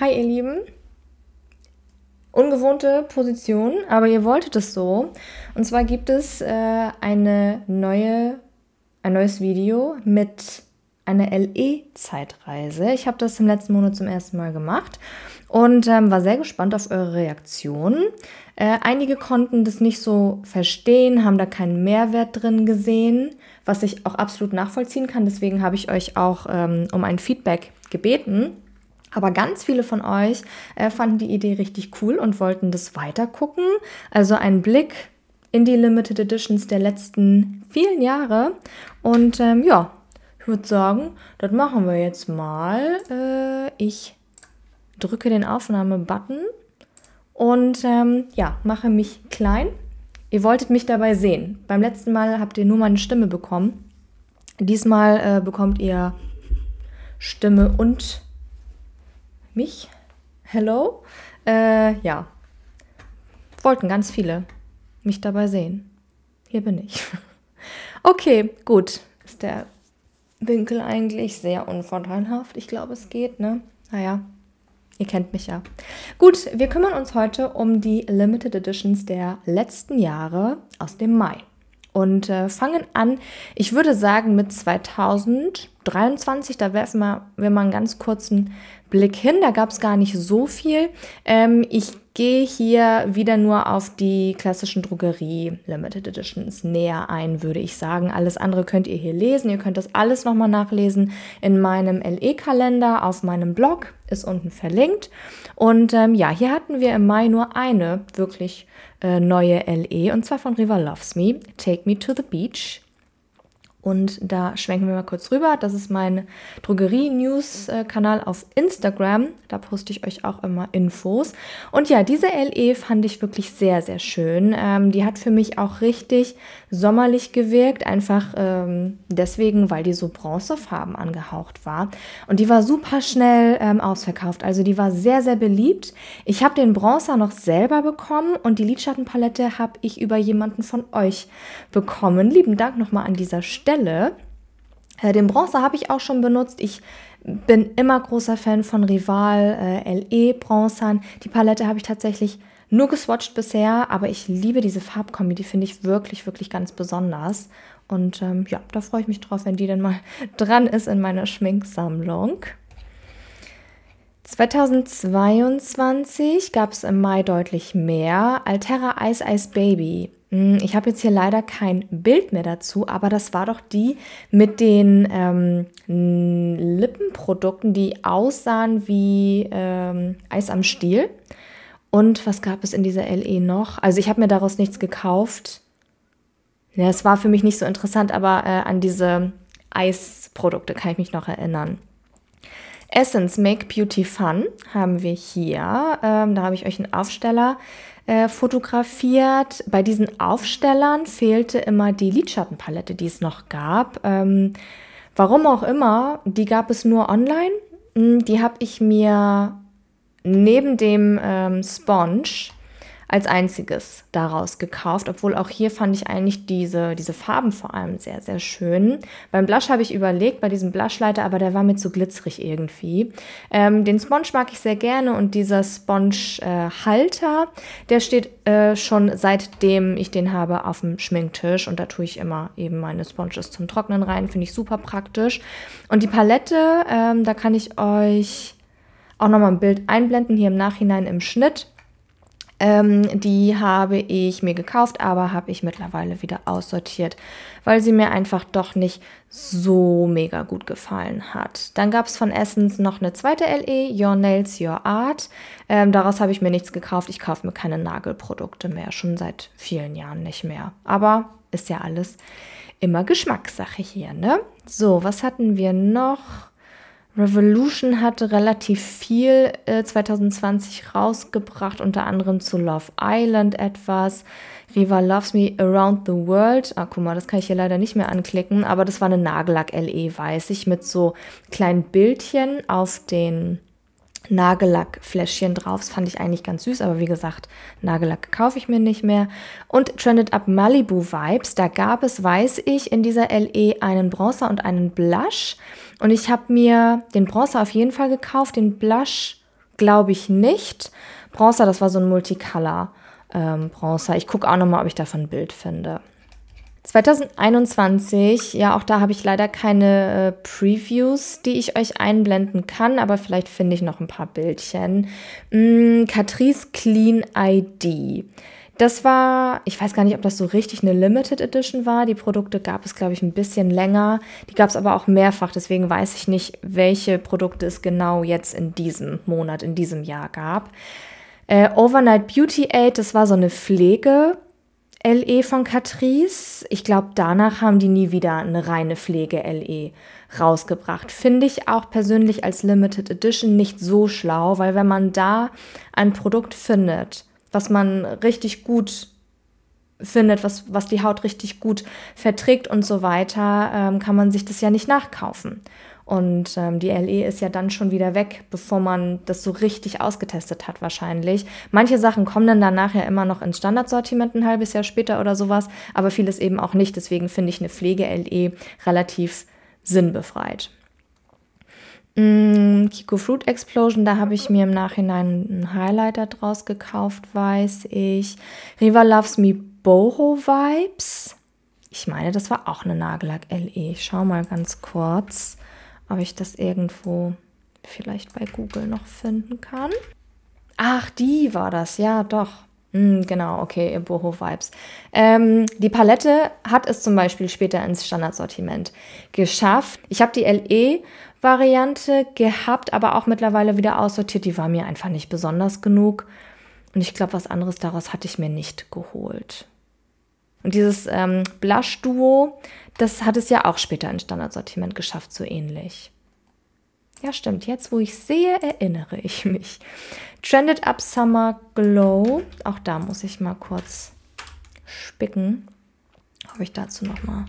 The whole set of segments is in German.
Hi, ihr Lieben. Ungewohnte Position, aber ihr wolltet es so. Und zwar gibt es äh, eine neue, ein neues Video mit einer LE-Zeitreise. Ich habe das im letzten Monat zum ersten Mal gemacht und ähm, war sehr gespannt auf eure Reaktionen. Äh, einige konnten das nicht so verstehen, haben da keinen Mehrwert drin gesehen, was ich auch absolut nachvollziehen kann. Deswegen habe ich euch auch ähm, um ein Feedback gebeten. Aber ganz viele von euch äh, fanden die Idee richtig cool und wollten das weiter gucken. Also ein Blick in die Limited Editions der letzten vielen Jahre. Und ähm, ja, ich würde sagen, das machen wir jetzt mal. Äh, ich drücke den Aufnahme-Button und ähm, ja, mache mich klein. Ihr wolltet mich dabei sehen. Beim letzten Mal habt ihr nur meine Stimme bekommen. Diesmal äh, bekommt ihr Stimme und mich. Hello? Äh, ja. Wollten ganz viele mich dabei sehen. Hier bin ich. Okay, gut. Ist der Winkel eigentlich sehr unvorteilhaft? Ich glaube, es geht, ne? Naja, Ihr kennt mich ja. Gut, wir kümmern uns heute um die Limited Editions der letzten Jahre aus dem Mai. Und äh, fangen an, ich würde sagen, mit 2000. 23, da werfen wir, wir mal einen ganz kurzen Blick hin. Da gab es gar nicht so viel. Ähm, ich gehe hier wieder nur auf die klassischen Drogerie Limited Editions näher ein, würde ich sagen. Alles andere könnt ihr hier lesen. Ihr könnt das alles nochmal nachlesen in meinem LE-Kalender auf meinem Blog. Ist unten verlinkt. Und ähm, ja, hier hatten wir im Mai nur eine wirklich äh, neue LE und zwar von River Loves Me, Take Me to the Beach. Und da schwenken wir mal kurz rüber. Das ist mein Drogerie-News-Kanal auf Instagram. Da poste ich euch auch immer Infos. Und ja, diese LE fand ich wirklich sehr, sehr schön. Ähm, die hat für mich auch richtig sommerlich gewirkt. Einfach ähm, deswegen, weil die so bronzefarben angehaucht war. Und die war super schnell ähm, ausverkauft. Also die war sehr, sehr beliebt. Ich habe den Bronzer noch selber bekommen und die Lidschattenpalette habe ich über jemanden von euch bekommen. Lieben Dank nochmal an dieser Stelle. Quelle. Äh, den Bronzer habe ich auch schon benutzt. Ich bin immer großer Fan von Rival äh, LE Bronzern. Die Palette habe ich tatsächlich nur geswatcht bisher, aber ich liebe diese Farbkombi. Die finde ich wirklich, wirklich ganz besonders. Und ähm, ja, da freue ich mich drauf, wenn die dann mal dran ist in meiner Schminksammlung. 2022 gab es im Mai deutlich mehr. Altera Ice Ice Baby hm, ich habe jetzt hier leider kein Bild mehr dazu, aber das war doch die mit den ähm, Lippenprodukten, die aussahen wie ähm, Eis am Stiel. Und was gab es in dieser LE noch? Also ich habe mir daraus nichts gekauft. Ja, es war für mich nicht so interessant, aber äh, an diese Eisprodukte kann ich mich noch erinnern. Essence Make Beauty Fun haben wir hier. Ähm, da habe ich euch einen Aufsteller. Äh, fotografiert. Bei diesen Aufstellern fehlte immer die Lidschattenpalette, die es noch gab. Ähm, warum auch immer, die gab es nur online. Hm, die habe ich mir neben dem ähm, Sponge als einziges daraus gekauft, obwohl auch hier fand ich eigentlich diese, diese Farben vor allem sehr, sehr schön. Beim Blush habe ich überlegt, bei diesem Blushleiter, aber der war mir zu glitzerig irgendwie. Ähm, den Sponge mag ich sehr gerne und dieser Sponge-Halter, äh, der steht äh, schon seitdem ich den habe auf dem Schminktisch und da tue ich immer eben meine Sponges zum Trocknen rein, finde ich super praktisch. Und die Palette, ähm, da kann ich euch auch nochmal ein Bild einblenden, hier im Nachhinein im Schnitt. Ähm, die habe ich mir gekauft, aber habe ich mittlerweile wieder aussortiert, weil sie mir einfach doch nicht so mega gut gefallen hat. Dann gab es von Essence noch eine zweite LE, Your Nails, Your Art. Ähm, daraus habe ich mir nichts gekauft. Ich kaufe mir keine Nagelprodukte mehr, schon seit vielen Jahren nicht mehr. Aber ist ja alles immer Geschmackssache hier, ne? So, was hatten wir noch? Revolution hatte relativ viel äh, 2020 rausgebracht, unter anderem zu Love Island etwas. Riva Loves Me Around the World. Ah, guck mal, das kann ich hier leider nicht mehr anklicken, aber das war eine Nagellack-LE, weiß ich, mit so kleinen Bildchen auf den Nagellackfläschchen drauf. Das fand ich eigentlich ganz süß, aber wie gesagt, Nagellack kaufe ich mir nicht mehr. Und Trended Up Malibu Vibes, da gab es, weiß ich, in dieser LE einen Bronzer und einen Blush. Und ich habe mir den Bronzer auf jeden Fall gekauft, den Blush glaube ich nicht. Bronzer, das war so ein Multicolor ähm, Bronzer. Ich gucke auch nochmal, ob ich davon ein Bild finde. 2021, ja, auch da habe ich leider keine äh, Previews, die ich euch einblenden kann, aber vielleicht finde ich noch ein paar Bildchen. Mm, Catrice Clean ID. Das war, ich weiß gar nicht, ob das so richtig eine Limited Edition war. Die Produkte gab es, glaube ich, ein bisschen länger. Die gab es aber auch mehrfach. Deswegen weiß ich nicht, welche Produkte es genau jetzt in diesem Monat, in diesem Jahr gab. Äh, Overnight Beauty Aid, das war so eine Pflege. LE von Catrice. Ich glaube, danach haben die nie wieder eine reine Pflege-LE rausgebracht. Finde ich auch persönlich als Limited Edition nicht so schlau, weil wenn man da ein Produkt findet, was man richtig gut findet, was, was die Haut richtig gut verträgt und so weiter, ähm, kann man sich das ja nicht nachkaufen. Und ähm, die LE ist ja dann schon wieder weg, bevor man das so richtig ausgetestet hat wahrscheinlich. Manche Sachen kommen dann danach ja immer noch ins Standardsortiment ein halbes Jahr später oder sowas, aber vieles eben auch nicht. Deswegen finde ich eine Pflege-LE relativ sinnbefreit. Mm, Kiko Fruit Explosion, da habe ich mir im Nachhinein einen Highlighter draus gekauft, weiß ich. Riva Loves Me Boho Vibes. Ich meine, das war auch eine Nagellack LE. Ich schau mal ganz kurz, ob ich das irgendwo vielleicht bei Google noch finden kann. Ach, die war das, ja, doch. Mm, genau, okay, Boho Vibes. Ähm, die Palette hat es zum Beispiel später ins Standardsortiment geschafft. Ich habe die LE Variante gehabt, aber auch mittlerweile wieder aussortiert. Die war mir einfach nicht besonders genug. Und ich glaube, was anderes daraus hatte ich mir nicht geholt. Und dieses ähm, Blush-Duo, das hat es ja auch später ins Standardsortiment geschafft, so ähnlich. Ja, stimmt. Jetzt, wo ich sehe, erinnere ich mich. Trended Up Summer Glow. Auch da muss ich mal kurz spicken. Ob ich dazu noch mal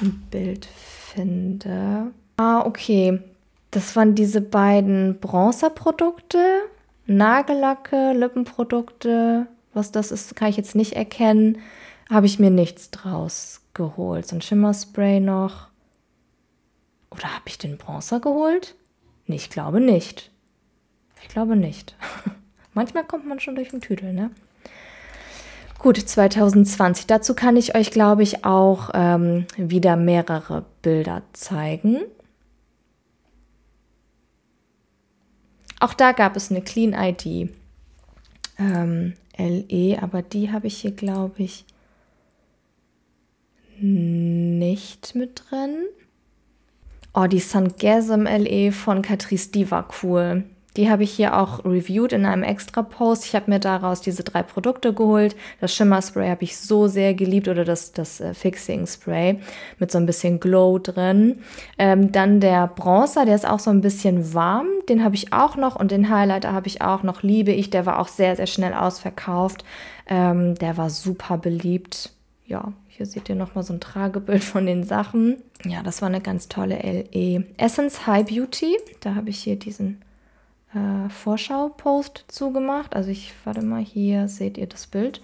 ein Bild finde. Ah, okay. Das waren diese beiden Bronzerprodukte, Nagellacke, Lippenprodukte. Was das ist, kann ich jetzt nicht erkennen. Habe ich mir nichts draus geholt. So ein Schimmerspray noch. Oder habe ich den Bronzer geholt? ich glaube nicht. Ich glaube nicht. Manchmal kommt man schon durch den Tüdel, ne? Gut, 2020. Dazu kann ich euch, glaube ich, auch ähm, wieder mehrere Bilder zeigen. Auch da gab es eine Clean ID. Ähm, LE, aber die habe ich hier, glaube ich, nicht mit drin. Oh, die Sangasm LE von Catrice, die war cool. Die habe ich hier auch reviewed in einem extra Post. Ich habe mir daraus diese drei Produkte geholt. Das Spray habe ich so sehr geliebt oder das, das äh, Fixing Spray mit so ein bisschen Glow drin. Ähm, dann der Bronzer, der ist auch so ein bisschen warm. Den habe ich auch noch und den Highlighter habe ich auch noch. Liebe ich, der war auch sehr, sehr schnell ausverkauft. Ähm, der war super beliebt. Ja, hier seht ihr nochmal so ein Tragebild von den Sachen. Ja, das war eine ganz tolle LE. Essence High Beauty. Da habe ich hier diesen äh, Vorschau-Post zugemacht. Also ich, warte mal, hier seht ihr das Bild.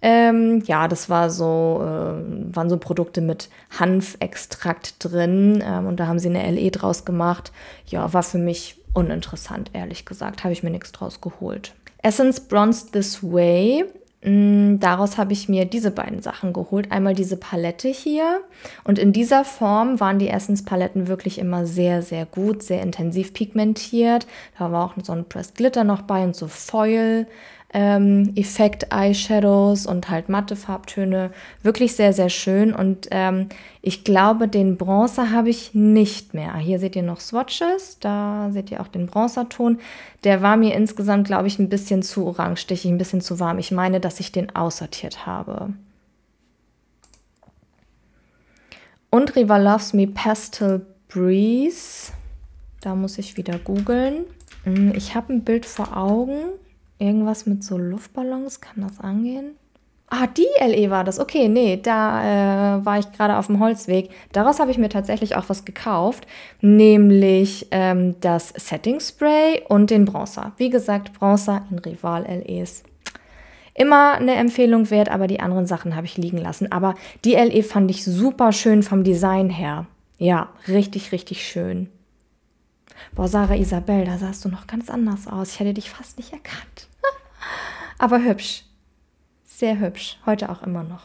Ähm, ja, das war so, äh, waren so Produkte mit Hanfextrakt drin ähm, und da haben sie eine LE draus gemacht. Ja, war für mich uninteressant, ehrlich gesagt. Habe ich mir nichts draus geholt. Essence Bronze This Way Mm, daraus habe ich mir diese beiden Sachen geholt. Einmal diese Palette hier. Und in dieser Form waren die Essenspaletten wirklich immer sehr, sehr gut, sehr intensiv pigmentiert. Da war auch so ein Pressed Glitter noch bei und so Foil ähm, Effekt-Eyeshadows und halt matte Farbtöne. Wirklich sehr, sehr schön. Und ähm, ich glaube, den Bronzer habe ich nicht mehr. Ah, hier seht ihr noch Swatches. Da seht ihr auch den Bronzerton. Der war mir insgesamt, glaube ich, ein bisschen zu orangestichig, ein bisschen zu warm. Ich meine, dass ich den aussortiert habe. Und Riva Loves Me Pastel Breeze. Da muss ich wieder googeln. Hm, ich habe ein Bild vor Augen. Irgendwas mit so Luftballons, kann das angehen? Ah, die LE war das. Okay, nee, da äh, war ich gerade auf dem Holzweg. Daraus habe ich mir tatsächlich auch was gekauft, nämlich ähm, das Setting Spray und den Bronzer. Wie gesagt, Bronzer in Rival LEs. Immer eine Empfehlung wert, aber die anderen Sachen habe ich liegen lassen. Aber die LE fand ich super schön vom Design her. Ja, richtig, richtig schön. Boah, Sarah Isabel, da sahst du noch ganz anders aus. Ich hätte dich fast nicht erkannt. Aber hübsch. Sehr hübsch. Heute auch immer noch.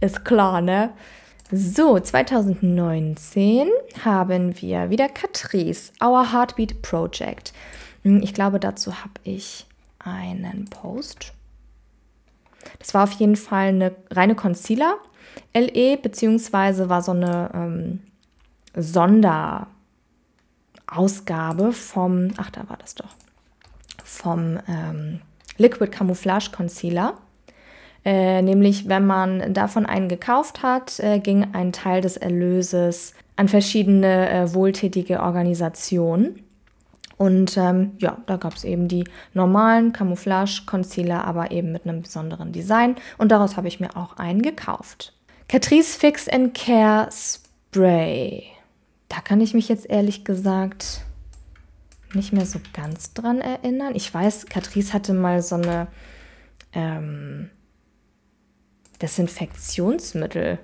Ist klar, ne? So, 2019 haben wir wieder Catrice, Our Heartbeat Project. Hm, ich glaube, dazu habe ich einen Post. Das war auf jeden Fall eine reine Concealer LE, beziehungsweise war so eine ähm, Sonder- Ausgabe vom, ach da war das doch, vom ähm, Liquid Camouflage Concealer. Äh, nämlich, wenn man davon einen gekauft hat, äh, ging ein Teil des Erlöses an verschiedene äh, wohltätige Organisationen. Und ähm, ja, da gab es eben die normalen Camouflage-Concealer, aber eben mit einem besonderen Design. Und daraus habe ich mir auch einen gekauft. Catrice Fix Care Spray. Da kann ich mich jetzt ehrlich gesagt nicht mehr so ganz dran erinnern. Ich weiß, Catrice hatte mal so eine ähm, Desinfektionsmittel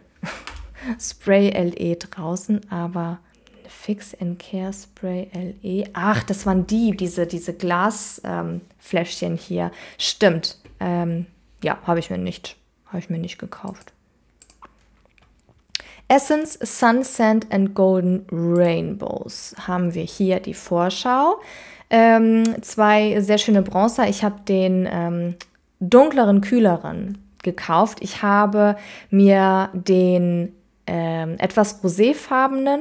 Spray LE draußen, aber Fix and Care Spray LE. Ach, das waren die, diese, diese Glasfläschchen ähm, hier. Stimmt. Ähm, ja, habe ich mir nicht. Habe ich mir nicht gekauft. Essence Sunsand and Golden Rainbows haben wir hier die Vorschau. Ähm, zwei sehr schöne Bronzer. Ich habe den ähm, dunkleren, kühleren gekauft. Ich habe mir den ähm, etwas roséfarbenen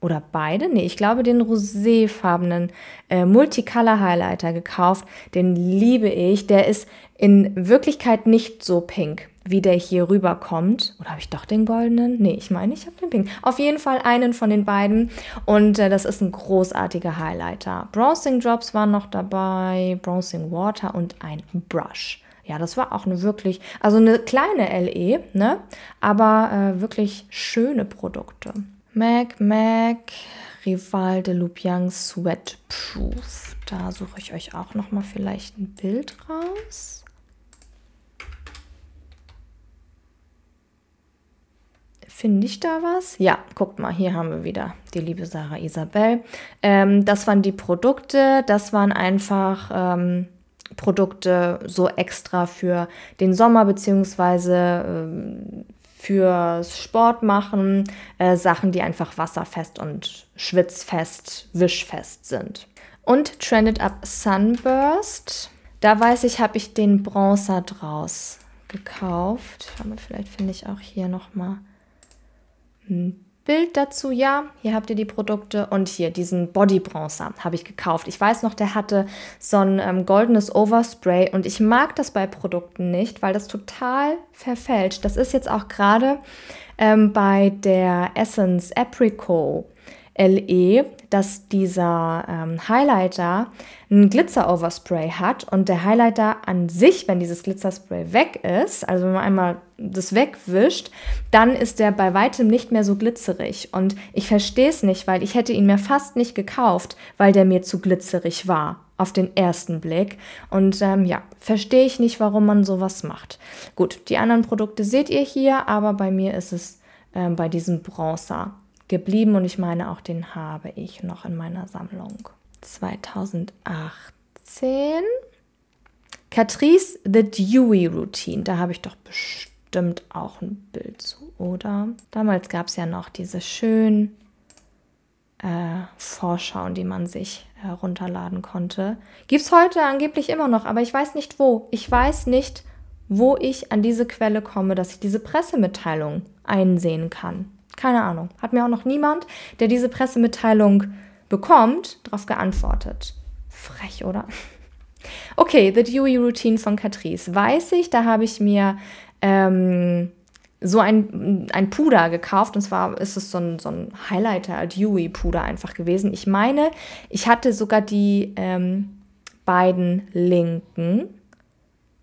oder beide, nee, ich glaube den roséfarbenen äh, Multicolor Highlighter gekauft. Den liebe ich. Der ist in Wirklichkeit nicht so pink wie der hier rüberkommt. Oder habe ich doch den goldenen? Nee, ich meine, ich habe den pink. Auf jeden Fall einen von den beiden. Und äh, das ist ein großartiger Highlighter. Bronzing Drops waren noch dabei, Bronzing Water und ein Brush. Ja, das war auch eine wirklich, also eine kleine LE, ne? Aber äh, wirklich schöne Produkte. MAC, MAC, Rival de Lupiang Sweatproof. Da suche ich euch auch nochmal vielleicht ein Bild raus. Finde ich da was? Ja, guckt mal, hier haben wir wieder die liebe Sarah Isabel. Ähm, das waren die Produkte, das waren einfach ähm, Produkte so extra für den Sommer beziehungsweise ähm, fürs Sport machen, äh, Sachen, die einfach wasserfest und schwitzfest, wischfest sind. Und Trended Up Sunburst. Da weiß ich, habe ich den Bronzer draus gekauft. vielleicht finde ich auch hier nochmal Bild dazu, ja, hier habt ihr die Produkte und hier diesen Body Bronzer habe ich gekauft. Ich weiß noch, der hatte so ein ähm, goldenes Overspray und ich mag das bei Produkten nicht, weil das total verfälscht. Das ist jetzt auch gerade ähm, bei der Essence Apricot LE, dass dieser ähm, Highlighter einen Glitzer-Overspray hat und der Highlighter an sich, wenn dieses Glitzerspray weg ist, also wenn man einmal das wegwischt, dann ist der bei weitem nicht mehr so glitzerig. Und ich verstehe es nicht, weil ich hätte ihn mir fast nicht gekauft, weil der mir zu glitzerig war auf den ersten Blick. Und ähm, ja, verstehe ich nicht, warum man sowas macht. Gut, die anderen Produkte seht ihr hier, aber bei mir ist es ähm, bei diesem Bronzer geblieben und ich meine, auch den habe ich noch in meiner Sammlung. 2018 Catrice The Dewey Routine. Da habe ich doch bestimmt auch ein Bild zu, oder? Damals gab es ja noch diese schönen äh, Vorschauen, die man sich herunterladen äh, konnte. Gibt es heute angeblich immer noch, aber ich weiß nicht wo. Ich weiß nicht, wo ich an diese Quelle komme, dass ich diese Pressemitteilung einsehen kann. Keine Ahnung. Hat mir auch noch niemand, der diese Pressemitteilung bekommt, darauf geantwortet. Frech, oder? Okay, The Dewey Routine von Catrice. Weiß ich, da habe ich mir ähm, so ein, ein Puder gekauft. Und zwar ist es so ein, so ein Highlighter, Dewey-Puder einfach gewesen. Ich meine, ich hatte sogar die ähm, beiden linken.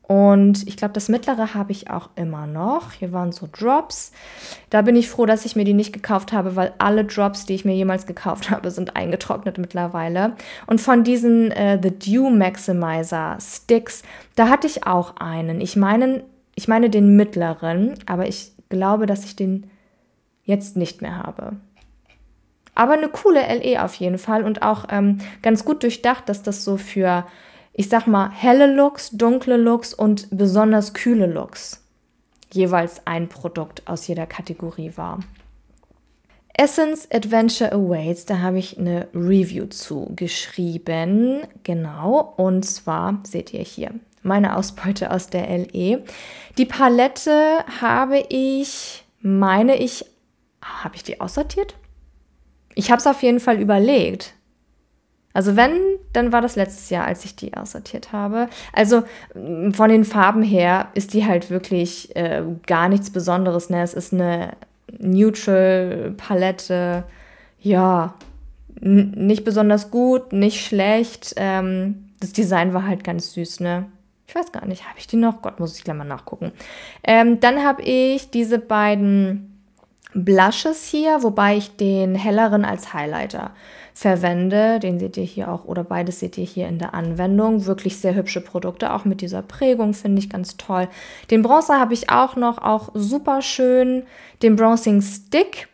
Und ich glaube, das mittlere habe ich auch immer noch. Hier waren so Drops. Da bin ich froh, dass ich mir die nicht gekauft habe, weil alle Drops, die ich mir jemals gekauft habe, sind eingetrocknet mittlerweile. Und von diesen äh, The Dew Maximizer Sticks, da hatte ich auch einen. Ich meine, ich meine den mittleren, aber ich glaube, dass ich den jetzt nicht mehr habe. Aber eine coole LE auf jeden Fall und auch ähm, ganz gut durchdacht, dass das so für ich sag mal, helle Looks, dunkle Looks und besonders kühle Looks. Jeweils ein Produkt aus jeder Kategorie war. Essence Adventure Awaits, da habe ich eine Review zu geschrieben. Genau, und zwar seht ihr hier meine Ausbeute aus der LE. Die Palette habe ich, meine ich, habe ich die aussortiert? Ich habe es auf jeden Fall überlegt. Also wenn, dann war das letztes Jahr, als ich die aussortiert habe. Also von den Farben her ist die halt wirklich äh, gar nichts Besonderes. Ne? Es ist eine Neutral-Palette. Ja, nicht besonders gut, nicht schlecht. Ähm, das Design war halt ganz süß, ne? Ich weiß gar nicht, habe ich die noch? Gott, muss ich gleich mal nachgucken. Ähm, dann habe ich diese beiden Blushes hier, wobei ich den helleren als Highlighter verwende, den seht ihr hier auch, oder beides seht ihr hier in der Anwendung. Wirklich sehr hübsche Produkte, auch mit dieser Prägung finde ich ganz toll. Den Bronzer habe ich auch noch, auch super schön. Den Bronzing Stick.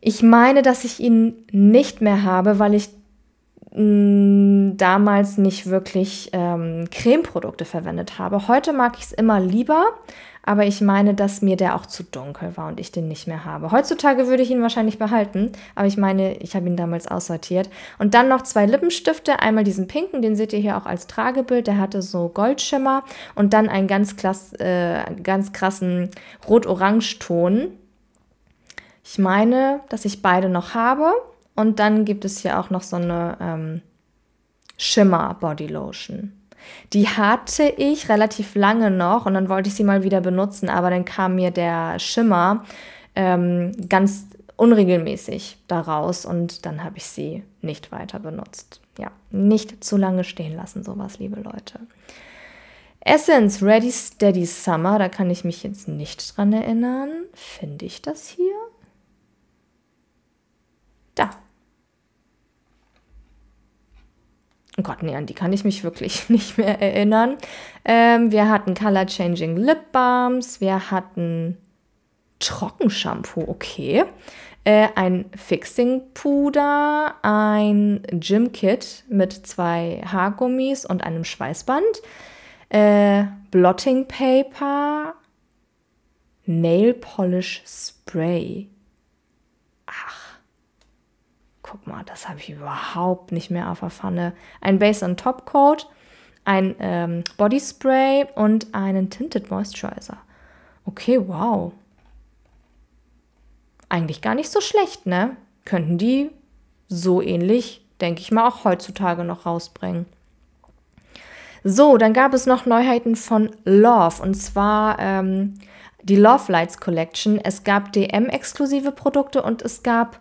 Ich meine, dass ich ihn nicht mehr habe, weil ich mm, damals nicht wirklich ähm, Cremeprodukte verwendet habe. Heute mag ich es immer lieber, aber ich meine, dass mir der auch zu dunkel war und ich den nicht mehr habe. Heutzutage würde ich ihn wahrscheinlich behalten, aber ich meine, ich habe ihn damals aussortiert. Und dann noch zwei Lippenstifte, einmal diesen pinken, den seht ihr hier auch als Tragebild, der hatte so Goldschimmer und dann einen ganz, klass, äh, ganz krassen Rot-Orange-Ton. Ich meine, dass ich beide noch habe. Und dann gibt es hier auch noch so eine ähm, Schimmer bodylotion die hatte ich relativ lange noch und dann wollte ich sie mal wieder benutzen, aber dann kam mir der Schimmer ähm, ganz unregelmäßig daraus und dann habe ich sie nicht weiter benutzt. Ja, nicht zu lange stehen lassen, sowas, liebe Leute. Essence Ready Steady Summer, da kann ich mich jetzt nicht dran erinnern. Finde ich das hier? oh Gott, nee, an die kann ich mich wirklich nicht mehr erinnern. Ähm, wir hatten Color Changing Lip Balms, wir hatten Trockenshampoo, okay. Äh, ein Fixing Puder, ein Gym Kit mit zwei Haargummis und einem Schweißband, äh, Blotting Paper, Nail Polish Spray. Ach guck mal, das habe ich überhaupt nicht mehr auf der Pfanne. Ein Base on Top Coat, ein ähm, Body Spray und einen Tinted Moisturizer. Okay, wow. Eigentlich gar nicht so schlecht, ne? Könnten die so ähnlich, denke ich mal, auch heutzutage noch rausbringen. So, dann gab es noch Neuheiten von Love und zwar ähm, die Love Lights Collection. Es gab DM-exklusive Produkte und es gab,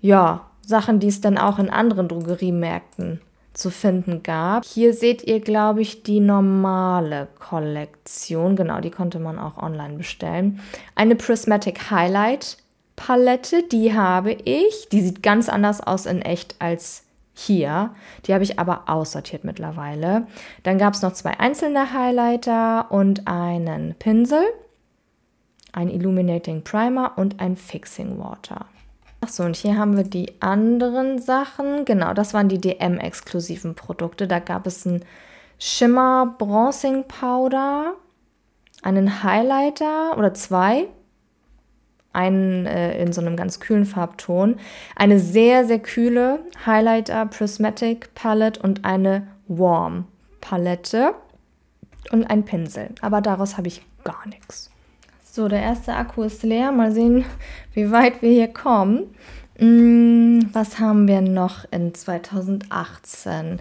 ja, Sachen, die es dann auch in anderen Drogeriemärkten zu finden gab. Hier seht ihr, glaube ich, die normale Kollektion. Genau, die konnte man auch online bestellen. Eine Prismatic Highlight Palette, die habe ich. Die sieht ganz anders aus in echt als hier. Die habe ich aber aussortiert mittlerweile. Dann gab es noch zwei einzelne Highlighter und einen Pinsel, ein Illuminating Primer und ein Fixing Water. Achso, und hier haben wir die anderen Sachen. Genau, das waren die DM-exklusiven Produkte. Da gab es ein Schimmer Bronzing Powder, einen Highlighter oder zwei, einen äh, in so einem ganz kühlen Farbton, eine sehr, sehr kühle Highlighter Prismatic Palette und eine Warm Palette und ein Pinsel. Aber daraus habe ich gar nichts. So, der erste Akku ist leer. Mal sehen, wie weit wir hier kommen. Hm, was haben wir noch in 2018?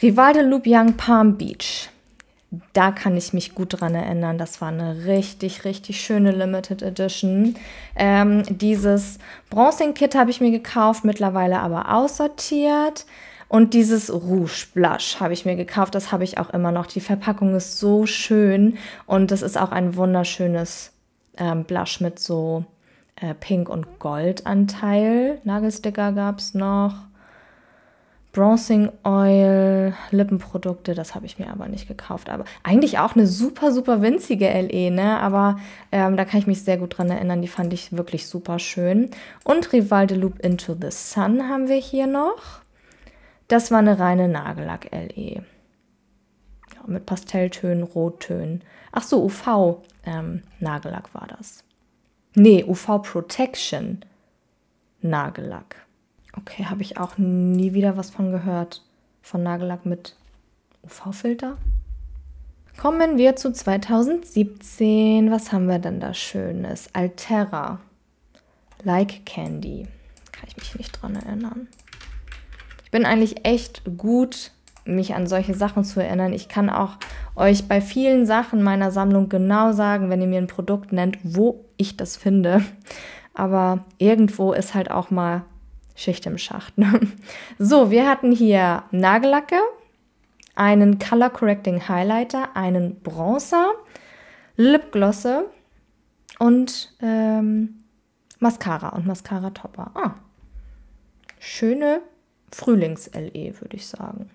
Rival de Young Palm Beach. Da kann ich mich gut dran erinnern. Das war eine richtig, richtig schöne Limited Edition. Ähm, dieses Bronzing-Kit habe ich mir gekauft, mittlerweile aber aussortiert. Und dieses Rouge Blush habe ich mir gekauft. Das habe ich auch immer noch. Die Verpackung ist so schön und das ist auch ein wunderschönes ähm, Blush mit so äh, Pink- und Goldanteil. Nagelsticker gab es noch. Bronzing Oil, Lippenprodukte, das habe ich mir aber nicht gekauft. Aber eigentlich auch eine super, super winzige LE, ne? Aber ähm, da kann ich mich sehr gut dran erinnern. Die fand ich wirklich super schön. Und Rival de Loop Into the Sun haben wir hier noch. Das war eine reine Nagellack-LE mit Pastelltönen, Rottönen. Ach so, UV-Nagellack ähm, war das. Nee, UV-Protection Nagellack. Okay, habe ich auch nie wieder was von gehört. Von Nagellack mit UV-Filter. Kommen wir zu 2017. Was haben wir denn da Schönes? Altera. Like Candy. Kann ich mich nicht dran erinnern. Ich bin eigentlich echt gut mich an solche Sachen zu erinnern. Ich kann auch euch bei vielen Sachen meiner Sammlung genau sagen, wenn ihr mir ein Produkt nennt, wo ich das finde. Aber irgendwo ist halt auch mal Schicht im Schacht. Ne? So, wir hatten hier Nagellacke, einen Color Correcting Highlighter, einen Bronzer, Lipglosse und ähm, Mascara und Mascara Topper. Ah, schöne Frühlings-LE, würde ich sagen.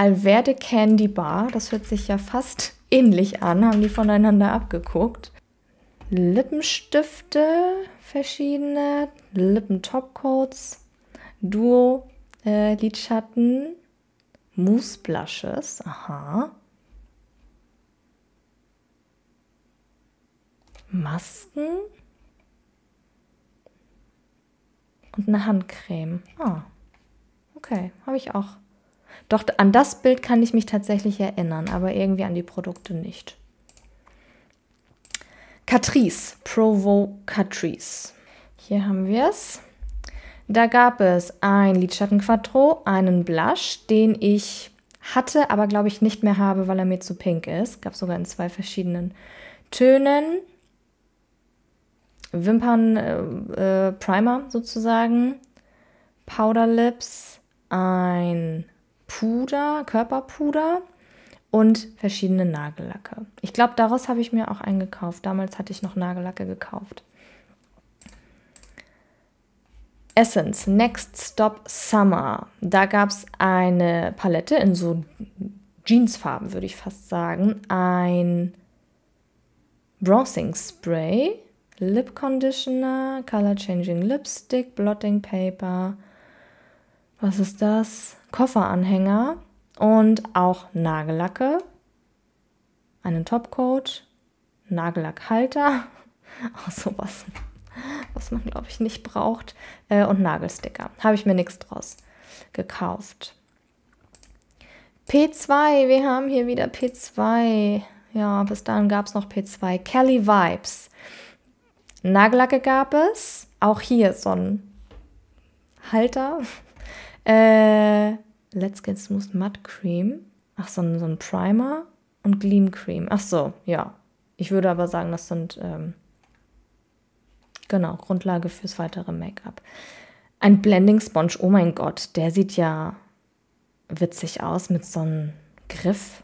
Alverde Candy Bar. Das hört sich ja fast ähnlich an, haben die voneinander abgeguckt. Lippenstifte, verschiedene, Lippentopcoats, Duo, äh, Lidschatten, Mousse Blushes, aha. Masken und eine Handcreme. Ah, okay, habe ich auch doch an das Bild kann ich mich tatsächlich erinnern, aber irgendwie an die Produkte nicht. Catrice, Provo Catrice. Hier haben wir es. Da gab es ein Lidschattenquattro, einen Blush, den ich hatte, aber glaube ich nicht mehr habe, weil er mir zu pink ist. Gab sogar in zwei verschiedenen Tönen. Wimpern-Primer äh, äh, sozusagen. Powder Lips. Ein Puder, Körperpuder und verschiedene Nagellacke. Ich glaube, daraus habe ich mir auch eingekauft. Damals hatte ich noch Nagellacke gekauft. Essence Next Stop Summer. Da gab es eine Palette in so Jeansfarben, würde ich fast sagen. Ein Bronzing Spray, Lip Conditioner, Color Changing Lipstick, Blotting Paper. Was ist das? Kofferanhänger und auch Nagellacke, einen Topcoat, Nagellackhalter, auch sowas, was man glaube ich nicht braucht äh, und Nagelsticker. Habe ich mir nichts draus gekauft. P2, wir haben hier wieder P2. Ja, bis dahin gab es noch P2. Kelly Vibes. Nagellacke gab es. Auch hier so ein Halter, äh, Let's Get Smooth Mud Cream. Ach, so ein, so ein Primer und Gleam Cream. Ach so, ja. Ich würde aber sagen, das sind ähm, genau Grundlage fürs weitere Make-up. Ein Blending Sponge, oh mein Gott, der sieht ja witzig aus mit so einem Griff.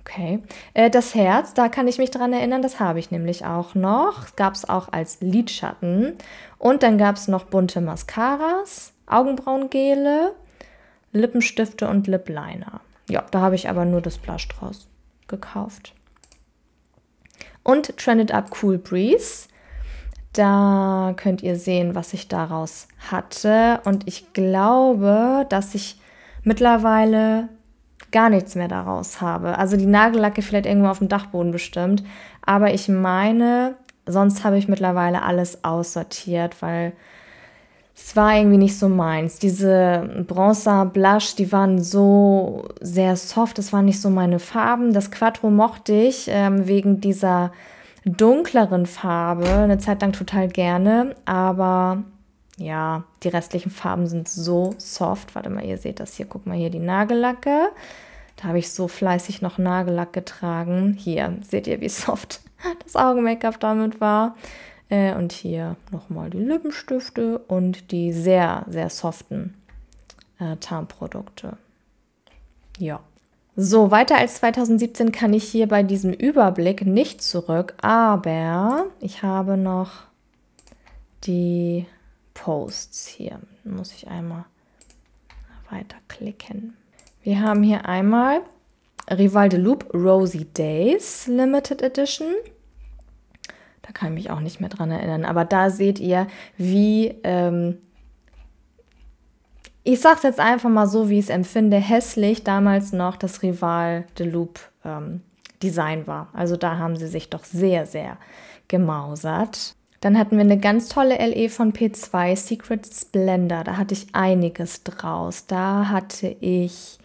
Okay. Äh, das Herz, da kann ich mich dran erinnern, das habe ich nämlich auch noch. Gab es auch als Lidschatten. Und dann gab es noch bunte Mascaras. Augenbrauengele, Lippenstifte und Lip Liner. Ja, da habe ich aber nur das Blush draus gekauft. Und Trended Up Cool Breeze. Da könnt ihr sehen, was ich daraus hatte. Und ich glaube, dass ich mittlerweile gar nichts mehr daraus habe. Also die Nagellacke vielleicht irgendwo auf dem Dachboden bestimmt. Aber ich meine, sonst habe ich mittlerweile alles aussortiert, weil es war irgendwie nicht so meins. Diese Bronzer Blush, die waren so sehr soft, das waren nicht so meine Farben. Das Quattro mochte ich ähm, wegen dieser dunkleren Farbe eine Zeit lang total gerne, aber ja, die restlichen Farben sind so soft. Warte mal, ihr seht das hier, guck mal hier die Nagellacke. Da habe ich so fleißig noch Nagellack getragen. Hier, seht ihr, wie soft das Augen-Make-up damit war. Äh, und hier nochmal die Lippenstifte und die sehr, sehr soften äh, Tarnprodukte. Ja. So, weiter als 2017 kann ich hier bei diesem Überblick nicht zurück, aber ich habe noch die Posts hier. Muss ich einmal weiterklicken. Wir haben hier einmal Rival de Loop Rosy Days Limited Edition. Da kann ich mich auch nicht mehr dran erinnern. Aber da seht ihr, wie, ähm, ich es jetzt einfach mal so, wie ich es empfinde, hässlich damals noch das Rival de Loop ähm, Design war. Also da haben sie sich doch sehr, sehr gemausert. Dann hatten wir eine ganz tolle LE von P2, Secret Splendor. Da hatte ich einiges draus. Da hatte ich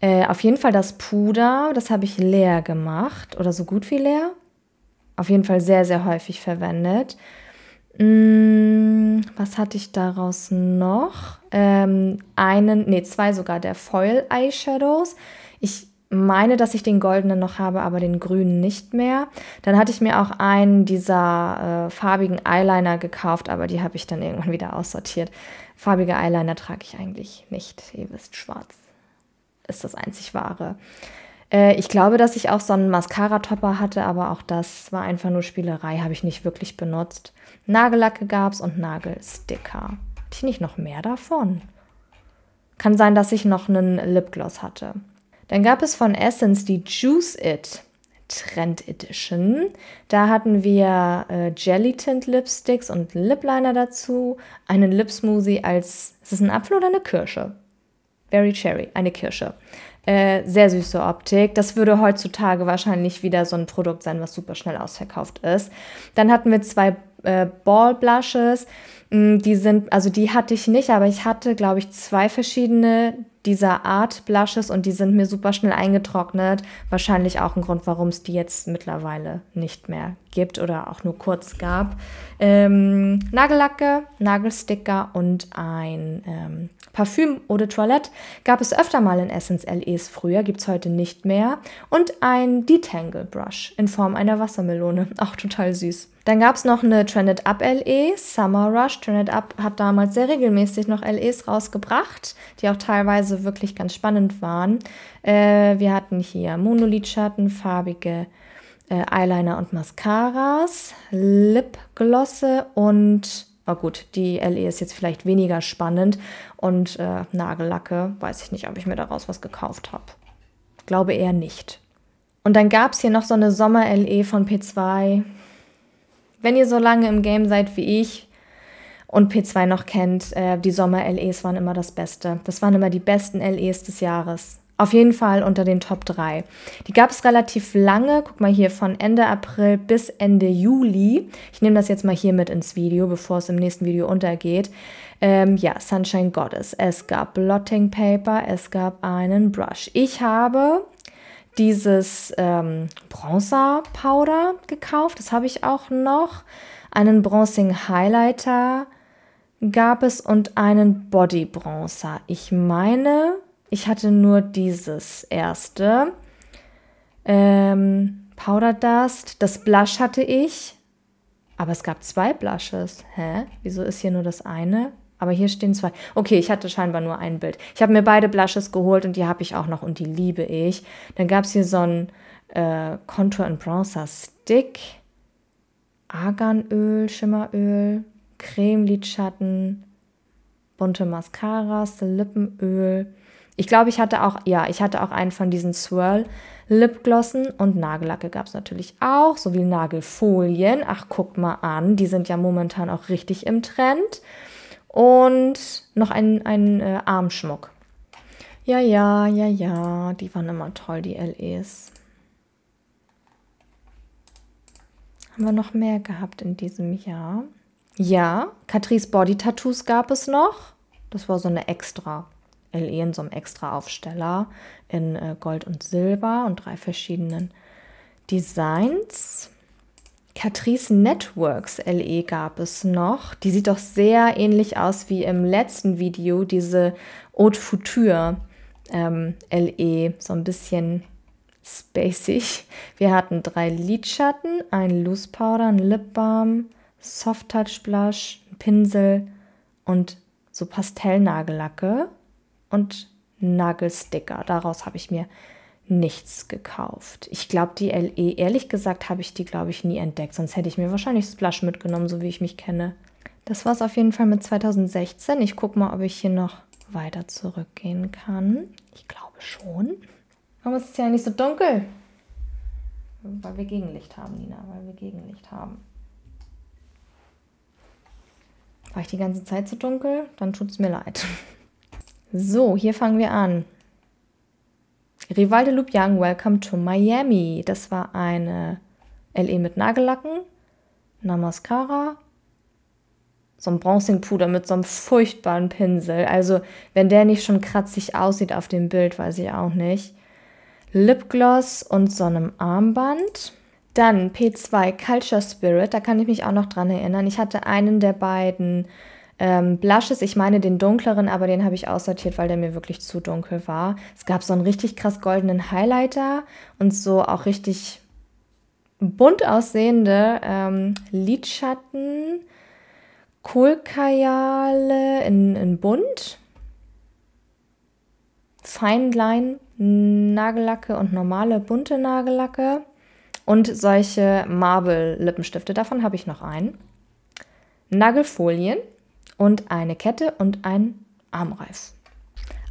äh, auf jeden Fall das Puder. Das habe ich leer gemacht oder so gut wie leer auf jeden Fall sehr, sehr häufig verwendet. Mm, was hatte ich daraus noch? Ähm, einen, nee, zwei sogar der Foil Eyeshadows. Ich meine, dass ich den goldenen noch habe, aber den grünen nicht mehr. Dann hatte ich mir auch einen dieser äh, farbigen Eyeliner gekauft, aber die habe ich dann irgendwann wieder aussortiert. Farbige Eyeliner trage ich eigentlich nicht. Ihr wisst, schwarz ist das einzig wahre. Äh, ich glaube, dass ich auch so einen Mascara-Topper hatte, aber auch das war einfach nur Spielerei, habe ich nicht wirklich benutzt. Nagellacke gab es und Nagelsticker. Hatte ich nicht noch mehr davon? Kann sein, dass ich noch einen Lipgloss hatte. Dann gab es von Essence die Juice It Trend Edition. Da hatten wir äh, Jelly Tint Lipsticks und Lip Liner dazu, einen Lip Smoothie als, ist es ein Apfel oder eine Kirsche? Berry Cherry, eine Kirsche. Äh, sehr süße Optik. Das würde heutzutage wahrscheinlich wieder so ein Produkt sein, was super schnell ausverkauft ist. Dann hatten wir zwei äh, Ball Blushes. Mm, die sind, also die hatte ich nicht, aber ich hatte, glaube ich, zwei verschiedene dieser Art Blushes und die sind mir super schnell eingetrocknet. Wahrscheinlich auch ein Grund, warum es die jetzt mittlerweile nicht mehr gibt oder auch nur kurz gab. Ähm, Nagellacke, Nagelsticker und ein ähm, Parfüm oder Toilette gab es öfter mal in Essence LEs früher, gibt es heute nicht mehr. Und ein Detangle Brush in Form einer Wassermelone, auch total süß. Dann gab es noch eine Trended Up LE, Summer Rush. Trended Up hat damals sehr regelmäßig noch LEs rausgebracht, die auch teilweise wirklich ganz spannend waren. Äh, wir hatten hier Monolidschatten, farbige äh, Eyeliner und Mascaras, Lipglosse und aber gut, die LE ist jetzt vielleicht weniger spannend und äh, Nagellacke, weiß ich nicht, ob ich mir daraus was gekauft habe. Glaube eher nicht. Und dann gab es hier noch so eine Sommer-LE von P2. Wenn ihr so lange im Game seid wie ich und P2 noch kennt, äh, die Sommer-LEs waren immer das Beste. Das waren immer die besten LEs des Jahres. Auf jeden Fall unter den Top 3. Die gab es relativ lange. Guck mal hier von Ende April bis Ende Juli. Ich nehme das jetzt mal hier mit ins Video, bevor es im nächsten Video untergeht. Ähm, ja, Sunshine Goddess. Es gab Blotting Paper, es gab einen Brush. Ich habe dieses ähm, Bronzer Powder gekauft. Das habe ich auch noch. Einen Bronzing Highlighter gab es und einen Body Bronzer. Ich meine, ich hatte nur dieses erste. Ähm, Powder Dust. Das Blush hatte ich. Aber es gab zwei Blushes. Hä? Wieso ist hier nur das eine? Aber hier stehen zwei. Okay, ich hatte scheinbar nur ein Bild. Ich habe mir beide Blushes geholt und die habe ich auch noch und die liebe ich. Dann gab es hier so einen äh, Contour and Bronzer Stick. Arganöl, Schimmeröl, Creme, Lidschatten, bunte Mascaras, Lippenöl. Ich glaube, ich hatte auch, ja, ich hatte auch einen von diesen Swirl Lipglossen und Nagellacke gab es natürlich auch, sowie Nagelfolien. Ach, guck mal an, die sind ja momentan auch richtig im Trend. Und noch ein, ein äh, Armschmuck. Ja, ja, ja, ja, die waren immer toll, die LEs. Haben wir noch mehr gehabt in diesem Jahr? Ja, Catrice Body Tattoos gab es noch. Das war so eine extra. LE in so einem extra Aufsteller in äh, Gold und Silber und drei verschiedenen Designs. Catrice Networks LE gab es noch. Die sieht doch sehr ähnlich aus wie im letzten Video, diese Haute Future ähm, LE, so ein bisschen spacig. Wir hatten drei Lidschatten, ein Loose Powder, ein Lip Balm, Soft Touch Blush, ein Pinsel und so Pastellnagellacke und Nagelsticker. Daraus habe ich mir nichts gekauft. Ich glaube, die LE, ehrlich gesagt, habe ich die, glaube ich, nie entdeckt. Sonst hätte ich mir wahrscheinlich Splash mitgenommen, so wie ich mich kenne. Das war es auf jeden Fall mit 2016. Ich gucke mal, ob ich hier noch weiter zurückgehen kann. Ich glaube schon. Warum ist es ja nicht so dunkel? Weil wir Gegenlicht haben, Nina, weil wir Gegenlicht haben. War ich die ganze Zeit so dunkel? Dann tut es mir leid. So, hier fangen wir an. Rivaldo Young, Welcome to Miami. Das war eine LE mit Nagellacken, Namaskara, so ein Bronzingpuder mit so einem furchtbaren Pinsel. Also, wenn der nicht schon kratzig aussieht auf dem Bild, weiß ich auch nicht. Lipgloss und so einem Armband. Dann P2 Culture Spirit, da kann ich mich auch noch dran erinnern. Ich hatte einen der beiden ähm, Blushes. Ich meine den dunkleren, aber den habe ich aussortiert, weil der mir wirklich zu dunkel war. Es gab so einen richtig krass goldenen Highlighter und so auch richtig bunt aussehende ähm, Lidschatten, Kohlkajale in, in bunt, Feinlein, Nagellacke und normale bunte Nagellacke und solche Marble-Lippenstifte. Davon habe ich noch einen. Nagelfolien und eine Kette und ein Armreif.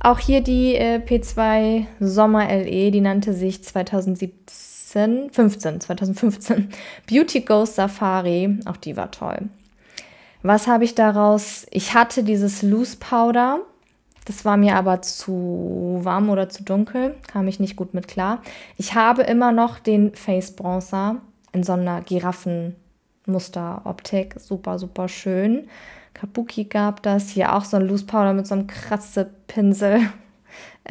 Auch hier die äh, P2 Sommer LE, die nannte sich 2017, 15, 2015 Beauty Ghost Safari. Auch die war toll. Was habe ich daraus? Ich hatte dieses Loose Powder. Das war mir aber zu warm oder zu dunkel. Kam ich nicht gut mit klar. Ich habe immer noch den Face Bronzer in so einer Giraffenmuster-Optik. Super, super schön. Kabuki gab das. Hier auch so ein Loose Powder mit so einem Kratzepinsel.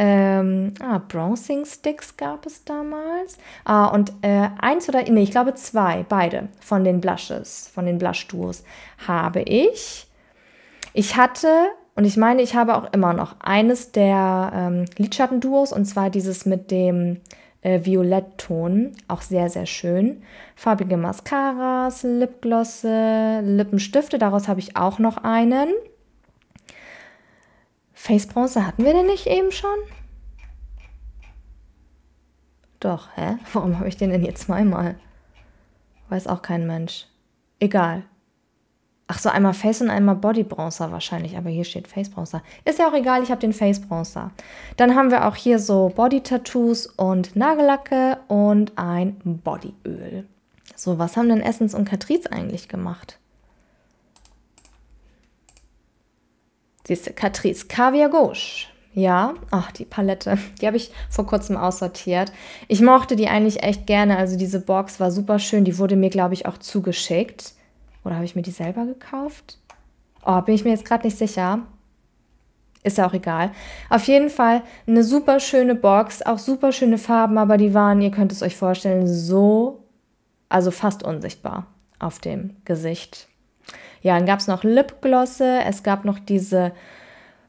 Ähm, ah, Bronzing Sticks gab es damals. Ah, und äh, eins oder, nee, ich glaube zwei, beide von den Blushes, von den Blush Duos habe ich. Ich hatte, und ich meine, ich habe auch immer noch eines der ähm, Duos, und zwar dieses mit dem äh, Violettton, auch sehr, sehr schön. Farbige Mascaras, Lipglosse, Lippenstifte, daraus habe ich auch noch einen. Face Bronzer hatten wir denn nicht eben schon? Doch, hä? Warum habe ich den denn hier zweimal? Weiß auch kein Mensch. Egal. Ach so, einmal Face und einmal Body Bronzer wahrscheinlich, aber hier steht Face Bronzer. Ist ja auch egal, ich habe den Face Bronzer. Dann haben wir auch hier so Body Tattoos und Nagellacke und ein Bodyöl. So, was haben denn Essence und Catrice eigentlich gemacht? Siehst du, Catrice Caviar Gauche. Ja, ach, die Palette, die habe ich vor kurzem aussortiert. Ich mochte die eigentlich echt gerne, also diese Box war super schön, die wurde mir, glaube ich, auch zugeschickt. Oder habe ich mir die selber gekauft? Oh, bin ich mir jetzt gerade nicht sicher. Ist ja auch egal. Auf jeden Fall eine super schöne Box, auch super schöne Farben, aber die waren, ihr könnt es euch vorstellen, so, also fast unsichtbar auf dem Gesicht. Ja, dann gab es noch Lipglosse, es gab noch diese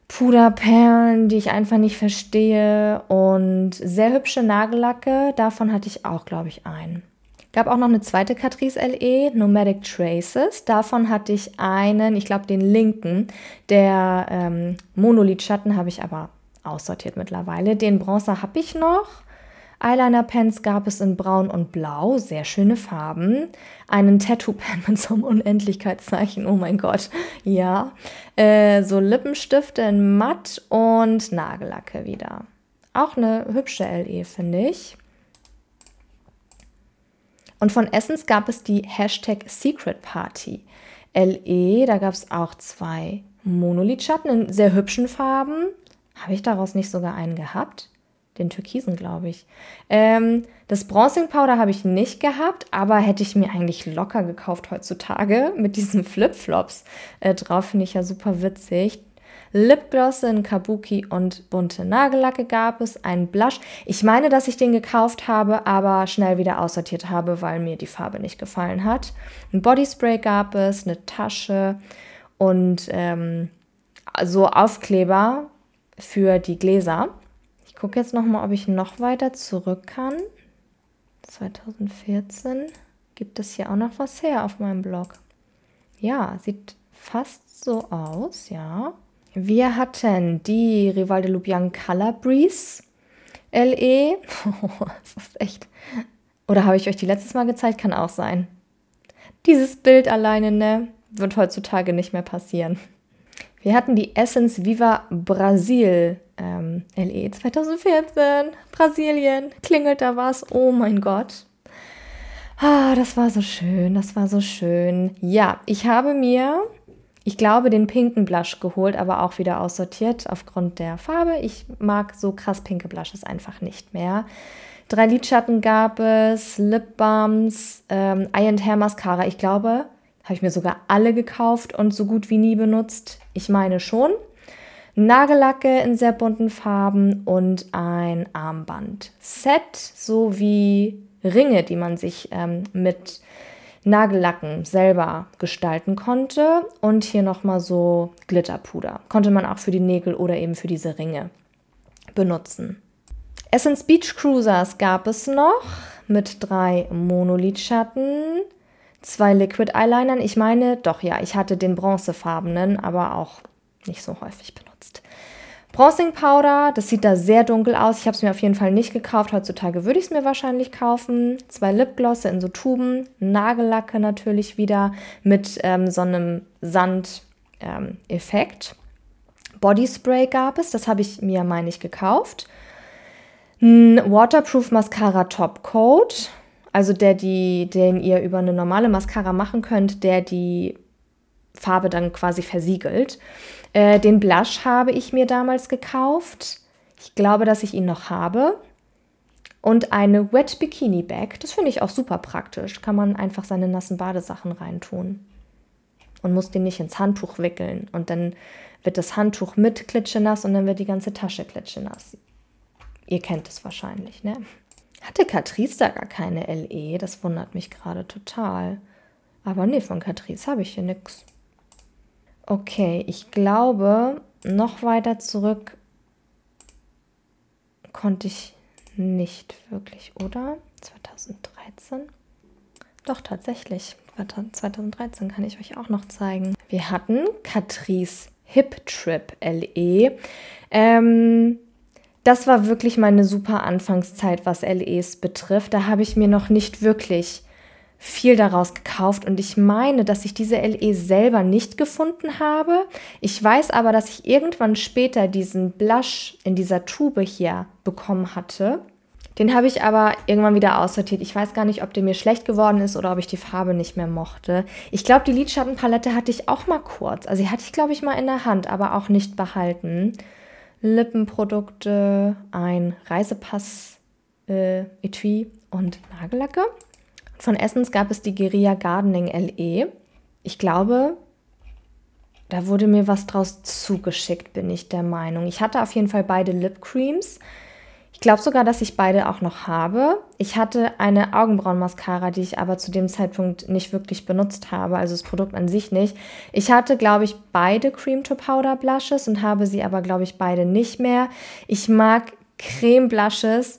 Puderperlen, die ich einfach nicht verstehe und sehr hübsche Nagellacke, davon hatte ich auch, glaube ich, einen. Gab auch noch eine zweite Catrice LE, Nomadic Traces. Davon hatte ich einen, ich glaube den linken, der ähm, Monolith-Schatten habe ich aber aussortiert mittlerweile. Den Bronzer habe ich noch. Eyeliner-Pens gab es in Braun und Blau, sehr schöne Farben. Einen Tattoo-Pen mit so einem Unendlichkeitszeichen, oh mein Gott, ja. Äh, so Lippenstifte in Matt und Nagellacke wieder. Auch eine hübsche LE, finde ich. Und von Essence gab es die Hashtag Secret Party. LE, da gab es auch zwei Monolithschatten in sehr hübschen Farben. Habe ich daraus nicht sogar einen gehabt? Den türkisen, glaube ich. Ähm, das Bronzing Powder habe ich nicht gehabt, aber hätte ich mir eigentlich locker gekauft heutzutage mit diesen Flipflops. Äh, drauf finde ich ja super witzig. Lipgloss in Kabuki und bunte Nagellacke gab es, einen Blush. Ich meine, dass ich den gekauft habe, aber schnell wieder aussortiert habe, weil mir die Farbe nicht gefallen hat. Ein Bodyspray gab es, eine Tasche und ähm, so Aufkleber für die Gläser. Ich gucke jetzt nochmal, ob ich noch weiter zurück kann. 2014 gibt es hier auch noch was her auf meinem Blog. Ja, sieht fast so aus, ja. Wir hatten die Rival de Lubian Color Breeze LE. das ist echt. Oder habe ich euch die letztes Mal gezeigt? Kann auch sein. Dieses Bild alleine, ne? Wird heutzutage nicht mehr passieren. Wir hatten die Essence Viva Brasil ähm, LE 2014. Brasilien. Klingelt da was? Oh mein Gott. Ah, das war so schön, das war so schön. Ja, ich habe mir ich glaube, den pinken Blush geholt, aber auch wieder aussortiert aufgrund der Farbe. Ich mag so krass pinke Blushes einfach nicht mehr. Drei Lidschatten gab es, Lip Balms, ähm, Eye Hair Mascara. Ich glaube, habe ich mir sogar alle gekauft und so gut wie nie benutzt. Ich meine schon. Nagellacke in sehr bunten Farben und ein Armband-Set sowie Ringe, die man sich ähm, mit Nagellacken selber gestalten konnte und hier nochmal so Glitterpuder. Konnte man auch für die Nägel oder eben für diese Ringe benutzen. Essence Beach Cruisers gab es noch mit drei Monolidschatten, zwei Liquid Eyelinern. Ich meine, doch ja, ich hatte den bronzefarbenen, aber auch nicht so häufig benutzt. Bronzing Powder, das sieht da sehr dunkel aus. Ich habe es mir auf jeden Fall nicht gekauft. Heutzutage würde ich es mir wahrscheinlich kaufen. Zwei Lipglosse in so Tuben, Nagellacke natürlich wieder mit ähm, so einem Sand-Effekt. Ähm, Body Spray gab es, das habe ich mir, meine ich, gekauft. Ein Waterproof Mascara Top Coat, also der, die, den ihr über eine normale Mascara machen könnt, der die Farbe dann quasi versiegelt. Äh, den Blush habe ich mir damals gekauft. Ich glaube, dass ich ihn noch habe. Und eine Wet Bikini Bag. Das finde ich auch super praktisch. Kann man einfach seine nassen Badesachen reintun. Und muss den nicht ins Handtuch wickeln. Und dann wird das Handtuch mit klitschenass und dann wird die ganze Tasche klitschenass. Ihr kennt es wahrscheinlich, ne? Hatte Catrice da gar keine LE? Das wundert mich gerade total. Aber nee, von Catrice habe ich hier nichts. Okay, ich glaube, noch weiter zurück konnte ich nicht wirklich, oder? 2013? Doch, tatsächlich. 2013 kann ich euch auch noch zeigen. Wir hatten Catrice Hip Trip LE. Ähm, das war wirklich meine super Anfangszeit, was LEs betrifft. Da habe ich mir noch nicht wirklich viel daraus gekauft und ich meine, dass ich diese LE selber nicht gefunden habe. Ich weiß aber, dass ich irgendwann später diesen Blush in dieser Tube hier bekommen hatte. Den habe ich aber irgendwann wieder aussortiert. Ich weiß gar nicht, ob der mir schlecht geworden ist oder ob ich die Farbe nicht mehr mochte. Ich glaube, die Lidschattenpalette hatte ich auch mal kurz. Also die hatte ich, glaube ich, mal in der Hand, aber auch nicht behalten. Lippenprodukte, ein Reisepass, äh, Etui und Nagellacke. Von Essens gab es die Guerilla Gardening LE. Ich glaube, da wurde mir was draus zugeschickt, bin ich der Meinung. Ich hatte auf jeden Fall beide Lip Creams. Ich glaube sogar, dass ich beide auch noch habe. Ich hatte eine Augenbrauenmascara, die ich aber zu dem Zeitpunkt nicht wirklich benutzt habe, also das Produkt an sich nicht. Ich hatte, glaube ich, beide Cream to Powder Blushes und habe sie aber, glaube ich, beide nicht mehr. Ich mag Creme Blushes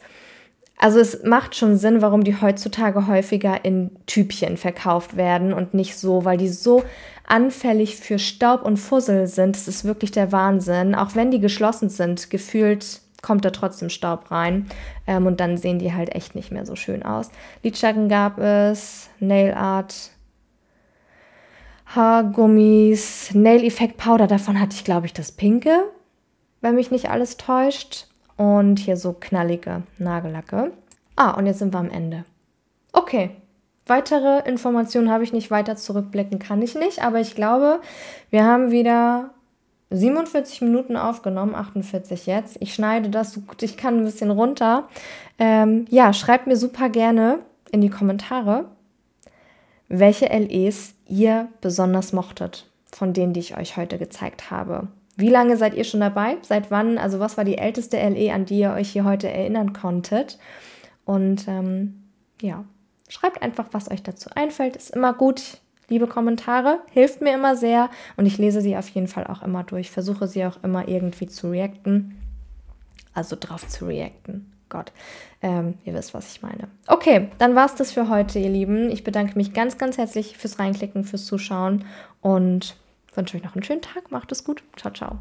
also es macht schon Sinn, warum die heutzutage häufiger in Typchen verkauft werden und nicht so, weil die so anfällig für Staub und Fussel sind. Es ist wirklich der Wahnsinn. Auch wenn die geschlossen sind, gefühlt kommt da trotzdem Staub rein ähm, und dann sehen die halt echt nicht mehr so schön aus. Lidschatten gab es, Nail Art, Haargummis, Nail Effect Powder. Davon hatte ich, glaube ich, das Pinke, wenn mich nicht alles täuscht und hier so knallige Nagellacke. Ah, und jetzt sind wir am Ende. Okay, weitere Informationen habe ich nicht weiter zurückblicken, kann ich nicht, aber ich glaube, wir haben wieder 47 Minuten aufgenommen, 48 jetzt. Ich schneide das so gut ich kann ein bisschen runter. Ähm, ja, schreibt mir super gerne in die Kommentare, welche LEs ihr besonders mochtet, von denen, die ich euch heute gezeigt habe. Wie lange seid ihr schon dabei? Seit wann? Also was war die älteste LE, an die ihr euch hier heute erinnern konntet? Und ähm, ja, schreibt einfach, was euch dazu einfällt. Ist immer gut. Liebe Kommentare, hilft mir immer sehr und ich lese sie auf jeden Fall auch immer durch. Versuche sie auch immer irgendwie zu reacten. Also drauf zu reacten. Gott, ähm, ihr wisst, was ich meine. Okay, dann war es das für heute, ihr Lieben. Ich bedanke mich ganz, ganz herzlich fürs Reinklicken, fürs Zuschauen und wünsche euch noch einen schönen Tag. Macht es gut. Ciao, ciao.